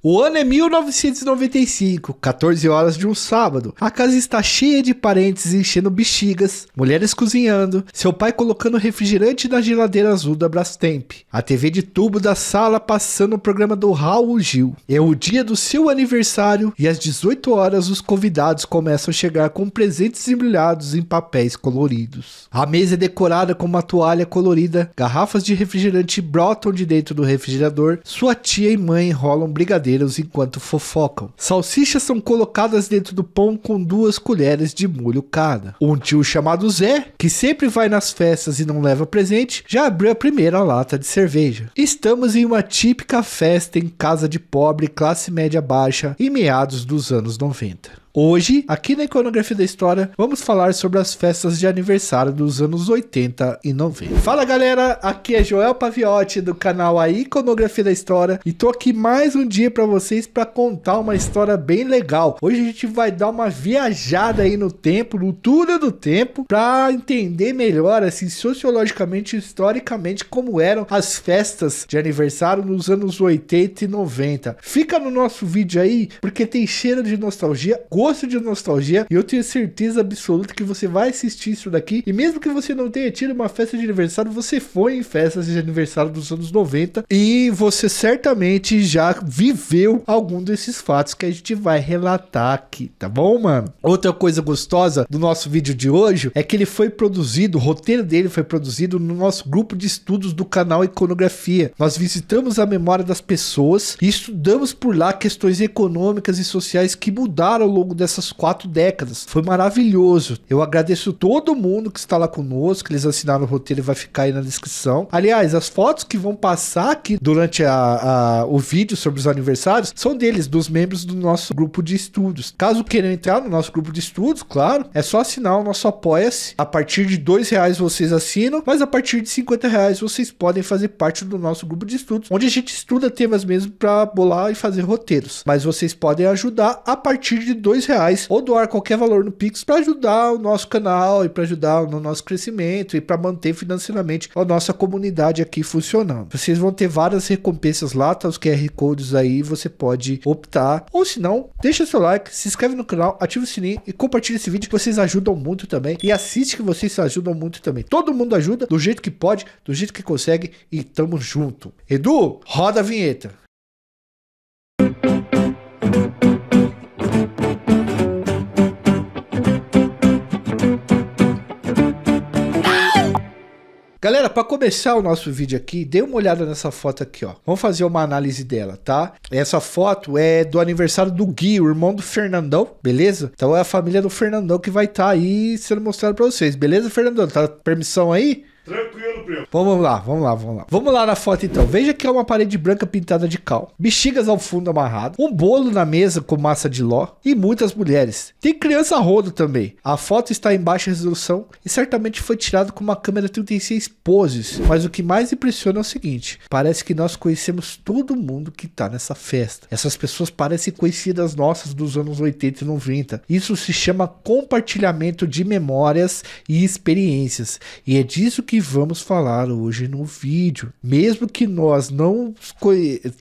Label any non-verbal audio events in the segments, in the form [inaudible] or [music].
O ano é 1995, 14 horas de um sábado. A casa está cheia de parentes enchendo bexigas, mulheres cozinhando, seu pai colocando refrigerante na geladeira azul da Brastemp, a TV de tubo da sala passando o programa do Raul Gil. É o dia do seu aniversário e às 18 horas os convidados começam a chegar com presentes embrulhados em papéis coloridos. A mesa é decorada com uma toalha colorida, garrafas de refrigerante brotam de dentro do refrigerador, sua tia e mãe enrolam brigadeiros brigadeiros enquanto fofocam. Salsichas são colocadas dentro do pão com duas colheres de molho cada. Um tio chamado Zé, que sempre vai nas festas e não leva presente, já abriu a primeira lata de cerveja. Estamos em uma típica festa em casa de pobre classe média baixa em meados dos anos 90. Hoje, aqui na Iconografia da História, vamos falar sobre as festas de aniversário dos anos 80 e 90. Fala galera, aqui é Joel Paviotti do canal A Iconografia da História e tô aqui mais um dia para vocês para contar uma história bem legal. Hoje a gente vai dar uma viajada aí no tempo, no túnel do tempo, para entender melhor assim sociologicamente, historicamente como eram as festas de aniversário nos anos 80 e 90. Fica no nosso vídeo aí porque tem cheiro de nostalgia, gosto de nostalgia e eu tenho certeza absoluta que você vai assistir isso daqui. E mesmo que você não tenha tido uma festa de aniversário, você foi em festas de aniversário dos anos 90 e você certamente já viveu algum desses fatos que a gente vai relatar aqui, tá bom, mano? Outra coisa gostosa do nosso vídeo de hoje é que ele foi produzido, o roteiro dele foi produzido no nosso grupo de estudos do canal Iconografia. Nós visitamos a memória das pessoas e estudamos por lá questões econômicas e sociais que mudaram ao longo longo dessas quatro décadas. Foi maravilhoso. Eu agradeço todo mundo que está lá conosco, que eles assinaram o roteiro e vai ficar aí na descrição. Aliás, as fotos que vão passar aqui durante a, a, o vídeo sobre os aniversários são deles, dos membros do nosso grupo de estudos. Caso queiram entrar no nosso grupo de estudos, claro, é só assinar o nosso Apoia-se. A partir de dois reais vocês assinam, mas a partir de 50 reais vocês podem fazer parte do nosso grupo de estudos, onde a gente estuda temas mesmo para bolar e fazer roteiros. Mas vocês podem ajudar a partir de dois dois reais ou doar qualquer valor no Pix para ajudar o nosso canal e para ajudar no nosso crescimento e para manter financeiramente a nossa comunidade aqui funcionando. Vocês vão ter várias recompensas lá, tá os QR Codes aí, você pode optar. Ou se não, deixa seu like, se inscreve no canal, ativa o sininho e compartilha esse vídeo que vocês ajudam muito também. E assiste que vocês ajudam muito também. Todo mundo ajuda do jeito que pode, do jeito que consegue e tamo junto. Edu, roda a vinheta. Galera, para começar o nosso vídeo aqui, dê uma olhada nessa foto aqui, ó. Vamos fazer uma análise dela, tá? Essa foto é do aniversário do Gui, o irmão do Fernandão, beleza? Então é a família do Fernandão que vai estar tá aí sendo mostrado para vocês, beleza, Fernandão? Tá permissão aí? Tranquilo, primo. Vamos lá, vamos lá, vamos lá. Vamos lá na foto então. Veja que é uma parede branca pintada de cal, bexigas ao fundo amarrado, um bolo na mesa com massa de ló e muitas mulheres. Tem criança a rodo também. A foto está em baixa resolução e certamente foi tirada com uma câmera 36 poses. Mas o que mais impressiona é o seguinte: parece que nós conhecemos todo mundo que está nessa festa. Essas pessoas parecem conhecidas nossas dos anos 80 e 90. Isso se chama compartilhamento de memórias e experiências. E é disso que que vamos falar hoje no vídeo. Mesmo que nós não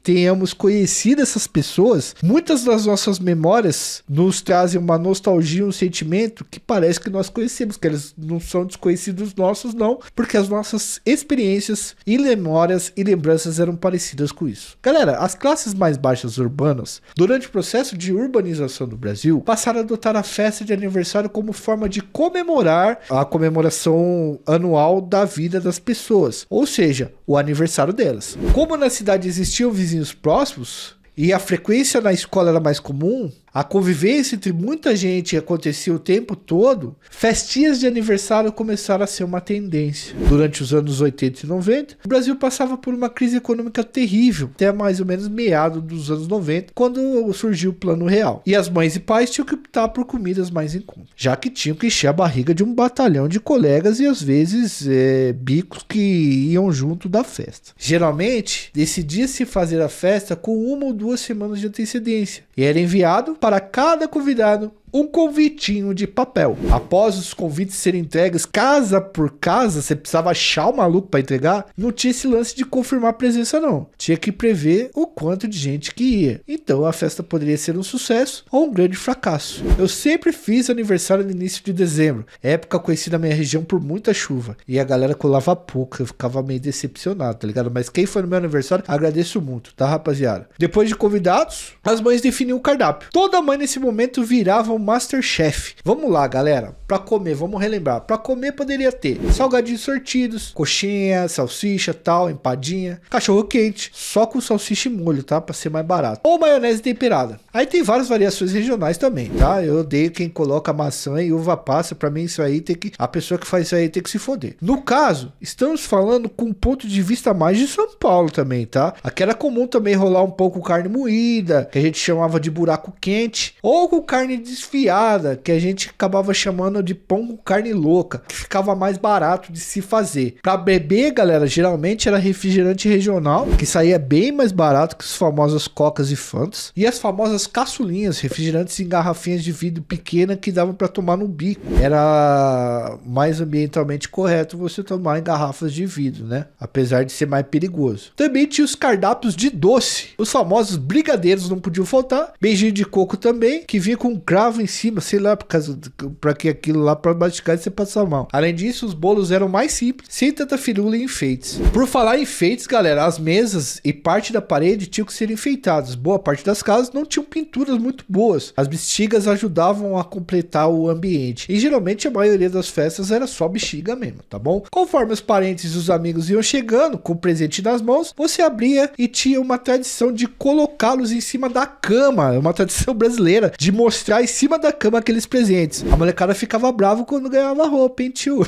tenhamos conhecido essas pessoas, muitas das nossas memórias nos trazem uma nostalgia, um sentimento que parece que nós conhecemos, que eles não são desconhecidos nossos, não, porque as nossas experiências e memórias e lembranças eram parecidas com isso. Galera, as classes mais baixas urbanas, durante o processo de urbanização do Brasil, passaram a adotar a festa de aniversário como forma de comemorar a comemoração anual da vida das pessoas, ou seja, o aniversário delas. Como na cidade existiam vizinhos próximos e a frequência na escola era mais comum, a convivência entre muita gente acontecia o tempo todo, festinhas de aniversário começaram a ser uma tendência. Durante os anos 80 e 90, o Brasil passava por uma crise econômica terrível, até mais ou menos meado dos anos 90, quando surgiu o Plano Real. E as mães e pais tinham que optar por comidas mais em conta, já que tinham que encher a barriga de um batalhão de colegas e às vezes é, bicos que iam junto da festa. Geralmente, decidia-se fazer a festa com uma ou duas semanas de antecedência e era enviado para para cada convidado um convitinho de papel. Após os convites serem entregues casa por casa, você precisava achar o maluco para entregar, não tinha esse lance de confirmar a presença não. Tinha que prever o quanto de gente que ia. Então a festa poderia ser um sucesso ou um grande fracasso. Eu sempre fiz aniversário no início de dezembro, época conhecida na minha região por muita chuva, e a galera colava pouco, eu ficava meio decepcionado, tá ligado? Mas quem foi no meu aniversário, agradeço muito, tá rapaziada? Depois de convidados, as mães definiam o cardápio. Toda mãe nesse momento virava um Masterchef. Vamos lá, galera. Para comer, vamos relembrar. Para comer poderia ter salgadinhos sortidos, coxinha, salsicha, tal, empadinha, cachorro quente, só com salsicha e molho, tá? Para ser mais barato. Ou maionese temperada. Aí tem várias variações regionais também, tá? Eu odeio quem coloca maçã e uva passa. Para mim isso aí tem que a pessoa que faz isso aí tem que se foder. No caso, estamos falando com um ponto de vista mais de São Paulo também, tá? Aqui era comum também rolar um pouco carne moída, que a gente chamava de buraco quente, ou com carne de desfiada que a gente acabava chamando de pão com carne louca, que ficava mais barato de se fazer. Para beber, galera, geralmente era refrigerante regional, que saía bem mais barato que os famosos cocas e fantas, e as famosas caçulinhas, refrigerantes em garrafinhas de vidro pequena que davam para tomar no bico. Era mais ambientalmente correto você tomar em garrafas de vidro, né? Apesar de ser mais perigoso. Também tinha os cardápios de doce, os famosos brigadeiros não podiam faltar, beijinho de coco também, que vinha com cravo em cima, sei lá, por causa para que aquilo lá para machucar e você passar mal. Além disso, os bolos eram mais simples, sem tanta firula e enfeites. Por falar em enfeites, galera, as mesas e parte da parede tinham que ser enfeitadas. Boa parte das casas não tinham pinturas muito boas. As bexigas ajudavam a completar o ambiente. E geralmente a maioria das festas era só bexiga mesmo, tá bom? Conforme os parentes e os amigos iam chegando com o presente nas mãos, você abria e tinha uma tradição de colocá-los em cima da cama, é uma tradição brasileira de mostrar em cima cima da cama aqueles presentes. A molecada ficava brava quando ganhava roupa, hein, tio? [laughs]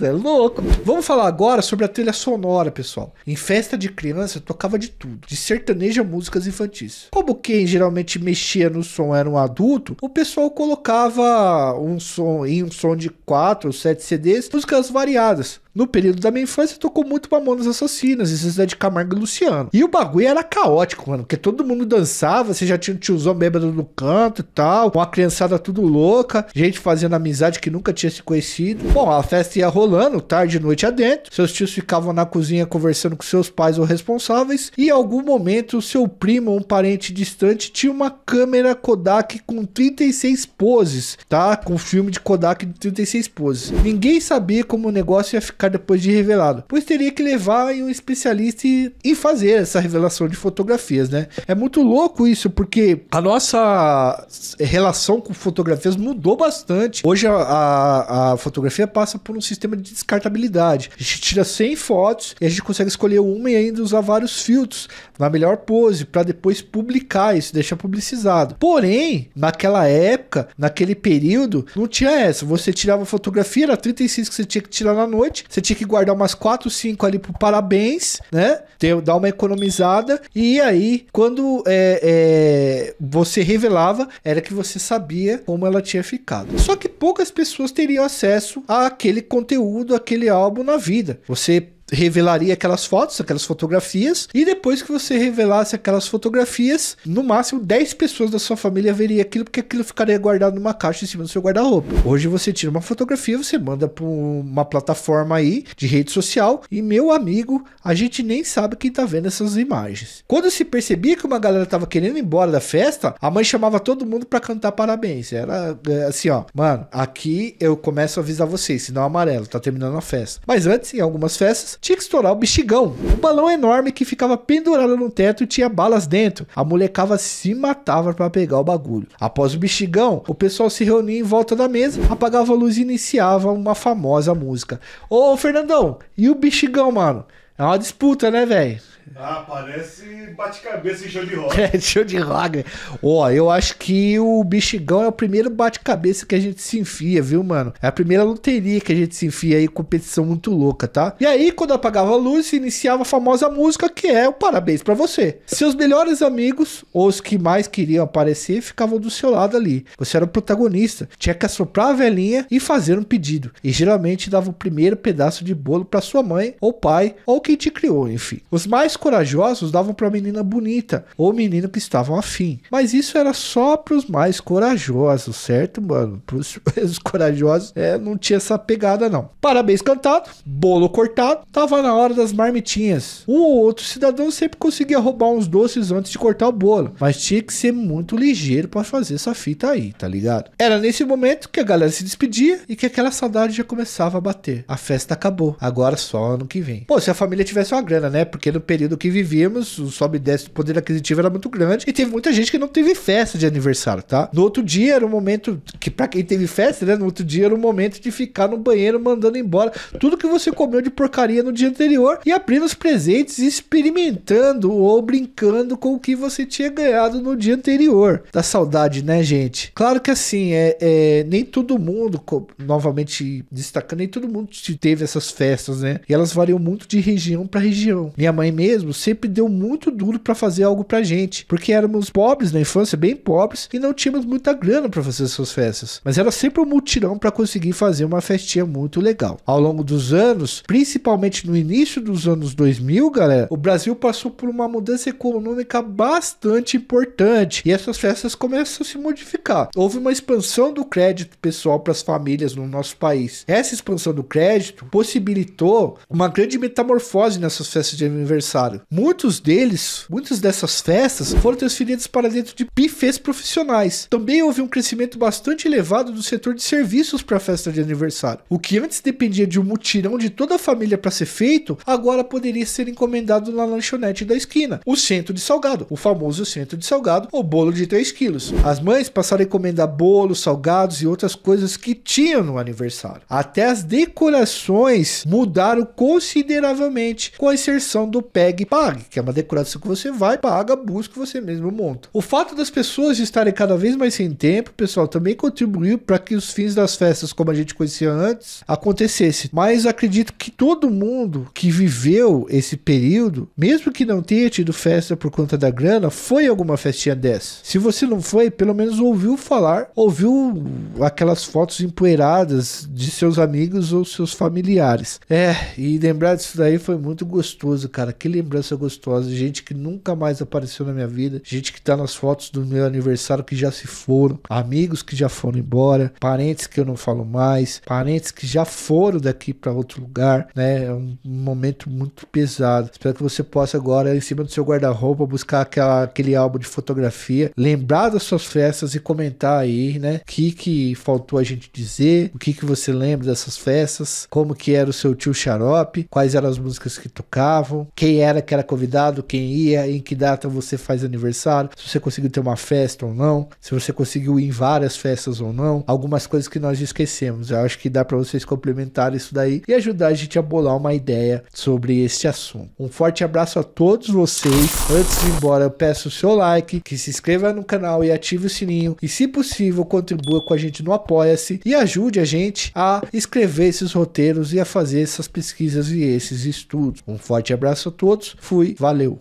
é louco. Vamos falar agora sobre a trilha sonora, pessoal. Em festa de criança, tocava de tudo. De sertaneja músicas infantis. Como quem geralmente mexia no som era um adulto, o pessoal colocava um som em um som de 4 ou 7 CDs, músicas variadas. No período da minha infância, tocou muito Mamonas Assassinas, e Cidade de Camargo e Luciano. E o bagulho era caótico, mano, porque todo mundo dançava, você já tinha um tiozão bêbado no canto e tal, uma criança Criançada tudo louca, gente fazendo amizade que nunca tinha se conhecido. Bom, a festa ia rolando, tarde e noite adentro. Seus tios ficavam na cozinha conversando com seus pais ou responsáveis. E em algum momento, seu primo ou um parente distante tinha uma câmera Kodak com 36 poses, tá? Com filme de Kodak de 36 poses. Ninguém sabia como o negócio ia ficar depois de revelado, pois teria que levar em um especialista e fazer essa revelação de fotografias, né? É muito louco isso, porque a nossa relação relação com fotografias mudou bastante. Hoje a, a, a, fotografia passa por um sistema de descartabilidade. A gente tira 100 fotos e a gente consegue escolher uma e ainda usar vários filtros na melhor pose para depois publicar isso, deixar publicizado. Porém, naquela época, naquele período, não tinha essa. Você tirava a fotografia, era 36 que você tinha que tirar na noite, você tinha que guardar umas 4, 5 ali pro parabéns, né? Ter, dar uma economizada. E aí, quando é, é, você revelava, era que você sabia sabia como ela tinha ficado. Só que poucas pessoas teriam acesso àquele conteúdo, àquele álbum na vida. Você revelaria aquelas fotos, aquelas fotografias, e depois que você revelasse aquelas fotografias, no máximo 10 pessoas da sua família veria aquilo, porque aquilo ficaria guardado numa caixa em cima do seu guarda-roupa. Hoje você tira uma fotografia, você manda para uma plataforma aí de rede social, e meu amigo, a gente nem sabe quem tá vendo essas imagens. Quando se percebia que uma galera tava querendo ir embora da festa, a mãe chamava todo mundo para cantar parabéns. Era é, assim, ó, mano, aqui eu começo a avisar vocês, sinal é amarelo, tá terminando a festa. Mas antes, em algumas festas, tinha que estourar o bexigão. Um balão enorme que ficava pendurado no teto e tinha balas dentro. A molecava se matava para pegar o bagulho. Após o bexigão, o pessoal se reunia em volta da mesa, apagava a luz e iniciava uma famosa música. Ô, Fernandão, e o bexigão, mano? É uma disputa, né, velho? Ah, parece bate-cabeça em show de rock. [laughs] É, show de rock. Ó, oh, eu acho que o Bichigão é o primeiro bate-cabeça que a gente se enfia, viu, mano? É a primeira loteria que a gente se enfia aí, competição muito louca, tá? E aí, quando apagava a luz, iniciava a famosa música que é o Parabéns para Você. Seus melhores amigos, ou os que mais queriam aparecer, ficavam do seu lado ali. Você era o protagonista, tinha que assoprar a velhinha e fazer um pedido. E geralmente dava o primeiro pedaço de bolo para sua mãe, ou pai, ou quem te criou, enfim. Os mais corajosos davam para menina bonita ou menino que estavam afim. Mas isso era só para os mais corajosos, certo, mano? [laughs] Para os corajosos é, não tinha essa pegada, não. Parabéns cantado, bolo cortado, tava na hora das marmitinhas. Um ou outro cidadão sempre conseguia roubar uns doces antes de cortar o bolo, mas tinha que ser muito ligeiro para fazer essa fita aí, tá ligado? Era nesse momento que a galera se despedia e que aquela saudade já começava a bater. A festa acabou, agora só ano que vem. Pô, se a família família tivesse uma grana, né? Porque no período que vivíamos, o sobe e desce do poder aquisitivo era muito grande e teve muita gente que não teve festa de aniversário, tá? No outro dia era um momento que para quem teve festa, né? No outro dia era um momento de ficar no banheiro mandando embora tudo que você comeu de porcaria no dia anterior e abrindo os presentes experimentando ou brincando com o que você tinha ganhado no dia anterior. Da saudade, né, gente? Claro que assim, é, é nem todo mundo, novamente destacando, nem todo mundo teve essas festas, né? E elas variam muito de região região para região. Minha mãe mesmo sempre deu muito duro para fazer algo pra gente, porque éramos pobres na infância, bem pobres, e não tínhamos muita grana para fazer essas festas. Mas era sempre um mutirão para conseguir fazer uma festinha muito legal. Ao longo dos anos, principalmente no início dos anos 2000, galera, o Brasil passou por uma mudança econômica bastante importante e essas festas começam a se modificar. Houve uma expansão do crédito pessoal para as famílias no nosso país. Essa expansão do crédito possibilitou uma grande metamorfose fogem nessas festas de aniversário. Muitos deles, muitas dessas festas, foram transferidas para dentro de bufês profissionais. Também houve um crescimento bastante elevado do setor de serviços para a festa de aniversário. O que antes dependia de um mutirão de toda a família para ser feito, agora poderia ser encomendado na lanchonete da esquina. O centro de salgado, o famoso centro de salgado, o bolo de 3 quilos. As mães passaram a encomendar bolos, salgados e outras coisas que tinham no aniversário. Até as decorações mudaram consideravelmente com com inserção do PEG Pague, que é uma decoração que você vai, paga, busca você mesmo monta. O fato das pessoas estarem cada vez mais sem tempo, pessoal, também contribuiu para que os fins das festas, como a gente conhecia antes, acontecesse. Mas acredito que todo mundo que viveu esse período, mesmo que não tenha tido festa por conta da grana, foi alguma festinha dessa. Se você não foi, pelo menos ouviu falar, ouviu aquelas fotos empoeiradas de seus amigos ou seus familiares. É, e lembrar disso daí foi foi muito gostoso, cara. Que lembrança gostosa. Gente que nunca mais apareceu na minha vida, gente que tá nas fotos do meu aniversário que já se foram, amigos que já foram embora, parentes que eu não falo mais, parentes que já foram daqui para outro lugar, né? É um momento muito pesado. Espero que você possa agora, em cima do seu guarda-roupa, buscar aquela, aquele álbum de fotografia, lembrar das suas festas e comentar aí, né? O que, que faltou a gente dizer, o que, que você lembra dessas festas, como que era o seu tio xarope, quais eram as músicas músicas que tocavam, quem era que era convidado, quem ia, em que data você faz aniversário, se você conseguiu ter uma festa ou não, se você conseguiu ir em várias festas ou não, algumas coisas que nós esquecemos. Eu acho que dá para vocês complementar isso daí e ajudar a gente a bolar uma ideia sobre este assunto. Um forte abraço a todos vocês. Antes de ir embora, eu peço o seu like, que se inscreva no canal e ative o sininho e, se possível, contribua com a gente no Apoia-se e ajude a gente a escrever esses roteiros e a fazer essas pesquisas e esses estudos estudos. Um forte abraço a todos, fui, valeu!